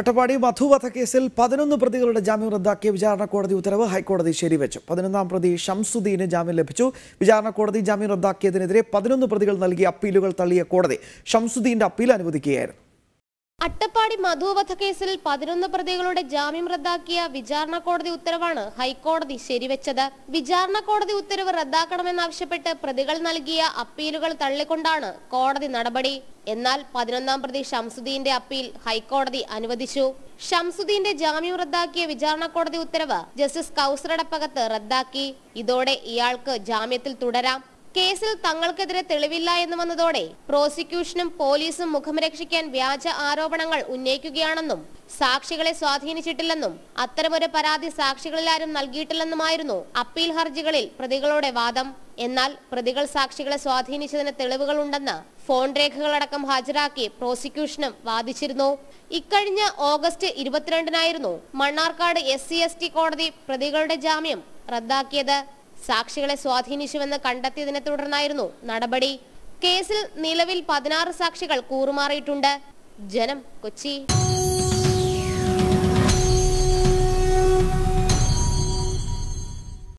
അട്ടപ്പാടി വധുവധക്കേസിൽ പതിനൊന്ന് പ്രതികളുടെ ജാമ്യം റദ്ദാക്കിയ വിചാരണ കോടതി ഉത്തരവ് ഹൈക്കോടതി ശരിവെച്ചു പതിനൊന്നാം പ്രതി ഷംസുദ്ദീന് ജാമ്യം ലഭിച്ചു വിചാരണ കോടതി ജാമ്യം റദ്ദാക്കിയതിനെതിരെ പതിനൊന്ന് പ്രതികൾ നൽകിയ അപ്പീലുകൾ തള്ളിയ കോടതി ഷംസുദ്ദീന്റെ അപ്പീൽ അനുവദിക്കുകയായിരുന്നു അട്ടപ്പാടി കേസിൽ പതിനൊന്ന് പ്രതികളുടെ ജാമ്യം റദ്ദാക്കിയ വിചാരണ കോടതി ഉത്തരവാണ് ഹൈക്കോടതി ശരിവെച്ചത് വിചാരണ കോടതി ഉത്തരവ് റദ്ദാക്കണമെന്നാവശ്യപ്പെട്ട് പ്രതികൾ നൽകിയ അപ്പീലുകൾ തള്ളിക്കൊണ്ടാണ് കോടതി നടപടി എന്നാൽ പതിനൊന്നാം പ്രതി ഷംസുദ്ദീന്റെ അപ്പീൽ ഹൈക്കോടതി അനുവദിച്ചു ഷംസുദ്ദീന്റെ ജാമ്യം റദ്ദാക്കിയ വിചാരണ കോടതി ഉത്തരവ് ജസ്റ്റിസ് കൗസറടപ്പകത്ത് റദ്ദാക്കി ഇതോടെ ഇയാൾക്ക് ജാമ്യത്തിൽ തുടരാം കേസിൽ തങ്ങൾക്കെതിരെ തെളിവില്ല എന്ന് വന്നതോടെ പ്രോസിക്യൂഷനും പോലീസും മുഖം രക്ഷിക്കാൻ വ്യാജ ആരോപണങ്ങൾ ഉന്നയിക്കുകയാണെന്നും സാക്ഷികളെ സ്വാധീനിച്ചിട്ടില്ലെന്നും അത്തരമൊരു പരാതി സാക്ഷികളിലാരും നൽകിയിട്ടില്ലെന്നുമായിരുന്നു അപ്പീൽ ഹർജികളിൽ പ്രതികളുടെ വാദം എന്നാൽ പ്രതികൾ സാക്ഷികളെ സ്വാധീനിച്ചതിന് തെളിവുകളുണ്ടെന്ന് ഫോൺ രേഖകളടക്കം ഹാജരാക്കി പ്രോസിക്യൂഷനും വാദിച്ചിരുന്നു ഇക്കഴിഞ്ഞ ഓഗസ്റ്റ് ഇരുപത്തിരണ്ടിനായിരുന്നു മണ്ണാർക്കാട് എസ് സി കോടതി പ്രതികളുടെ ജാമ്യം റദ്ദാക്കിയത് സാക്ഷികളെ സ്വാധീനിച്ചുവെന്ന് കണ്ടെത്തിയതിനെ തുടർന്നായിരുന്നു നടപടി കേസിൽ നിലവിൽ പതിനാറ് സാക്ഷികൾ കൂറുമാറിയിട്ടുണ്ട് ജനം കൊച്ചി